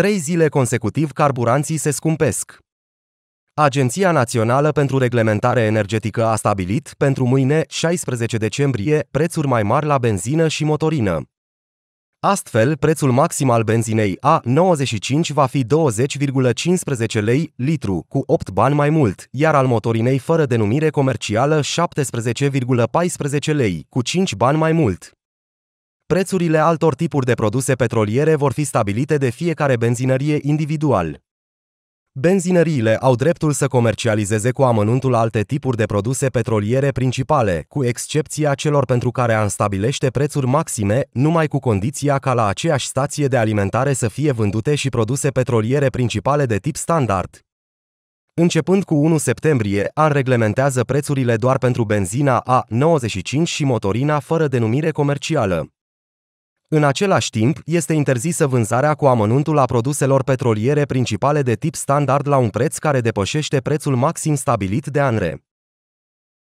Trei zile consecutiv carburanții se scumpesc. Agenția Națională pentru Reglementare Energetică a stabilit, pentru mâine, 16 decembrie, prețuri mai mari la benzină și motorină. Astfel, prețul maxim al benzinei A95 va fi 20,15 lei litru, cu 8 bani mai mult, iar al motorinei fără denumire comercială 17,14 lei, cu 5 bani mai mult. Prețurile altor tipuri de produse petroliere vor fi stabilite de fiecare benzinărie individual. Benzinăriile au dreptul să comercializeze cu amănuntul alte tipuri de produse petroliere principale, cu excepția celor pentru care an stabilește prețuri maxime, numai cu condiția ca la aceeași stație de alimentare să fie vândute și produse petroliere principale de tip standard. Începând cu 1 septembrie, an reglementează prețurile doar pentru benzina A95 și motorina fără denumire comercială. În același timp, este interzisă vânzarea cu amănuntul a produselor petroliere principale de tip standard la un preț care depășește prețul maxim stabilit de ANRE.